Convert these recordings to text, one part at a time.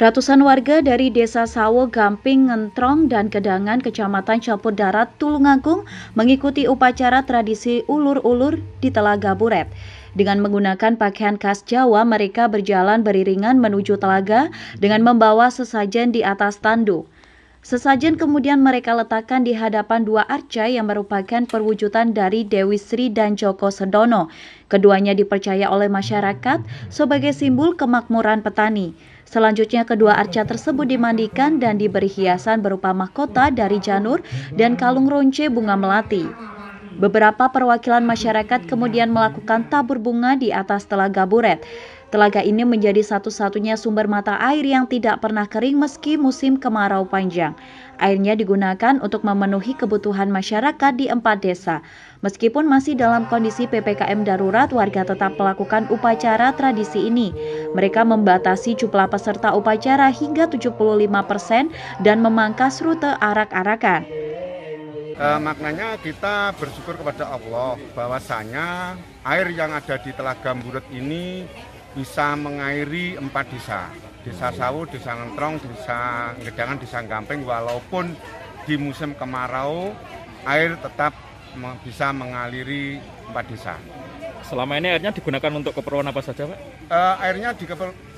Ratusan warga dari Desa Sawo, Gamping, Ngentrong, dan Kedangan, Kecamatan Campur Darat, Tulungagung mengikuti upacara tradisi ulur-ulur di Telaga Buret. Dengan menggunakan pakaian khas Jawa, mereka berjalan beriringan menuju telaga dengan membawa sesajen di atas tanduk. Sesajen kemudian mereka letakkan di hadapan dua arca yang merupakan perwujudan dari Dewi Sri dan Joko Sedono. Keduanya dipercaya oleh masyarakat sebagai simbol kemakmuran petani. Selanjutnya kedua arca tersebut dimandikan dan diberi hiasan berupa mahkota dari janur dan kalung ronce bunga melati. Beberapa perwakilan masyarakat kemudian melakukan tabur bunga di atas telaga Buret. Telaga ini menjadi satu-satunya sumber mata air yang tidak pernah kering meski musim kemarau panjang. Airnya digunakan untuk memenuhi kebutuhan masyarakat di empat desa. Meskipun masih dalam kondisi PPKM darurat, warga tetap melakukan upacara tradisi ini. Mereka membatasi jumlah peserta upacara hingga 75% dan memangkas rute arak-arakan. E, maknanya kita bersyukur kepada Allah bahwasanya air yang ada di Telaga Mburut ini bisa mengairi empat desa. Desa Sawu, Desa Nentrong, Desa Gedangan, Desa Ngamping, walaupun di musim kemarau air tetap bisa mengaliri empat desa. Selama ini airnya digunakan untuk keperluan apa saja, Pak? E, airnya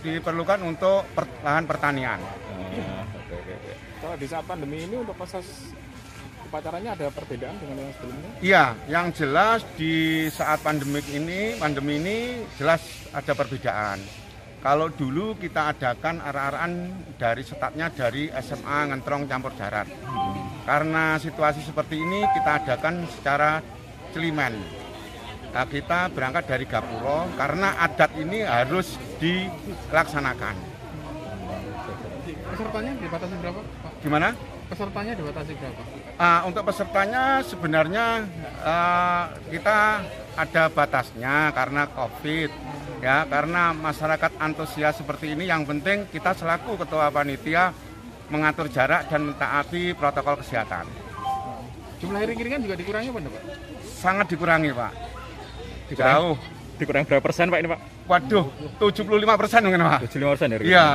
diperlukan untuk per lahan pertanian. Ah, Kalau desa pandemi ini untuk proses upacaranya ada perbedaan dengan yang sebelumnya? Iya, yang jelas di saat pandemik ini, pandemi ini jelas ada perbedaan. Kalau dulu kita adakan arah-arahan dari setatnya dari SMA Ngentrong Campur Darat. Karena situasi seperti ini kita adakan secara celimen. Nah, kita berangkat dari Gapuro karena adat ini harus dilaksanakan. Pesertanya dibatasi berapa? Pak? Gimana? Pesertanya dibatasi berapa? Uh, untuk pesertanya sebenarnya uh, kita ada batasnya karena COVID ya karena masyarakat antusias seperti ini yang penting kita selaku ketua panitia mengatur jarak dan mentaati protokol kesehatan. Jumlah iring-iringan juga dikurangi Pak? Sangat dikurangi Pak. Dikurang, Jauh. Dikurangi berapa persen Pak ini Pak? Waduh, 75 persen mungkin Pak. 75 persen ya? Iya.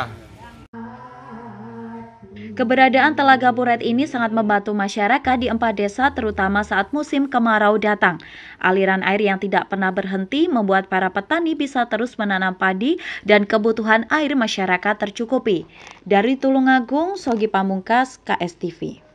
Keberadaan Telaga Buret ini sangat membantu masyarakat di empat desa terutama saat musim kemarau datang. Aliran air yang tidak pernah berhenti membuat para petani bisa terus menanam padi dan kebutuhan air masyarakat tercukupi. Dari Tulungagung, Sogi Pamungkas, KSTV.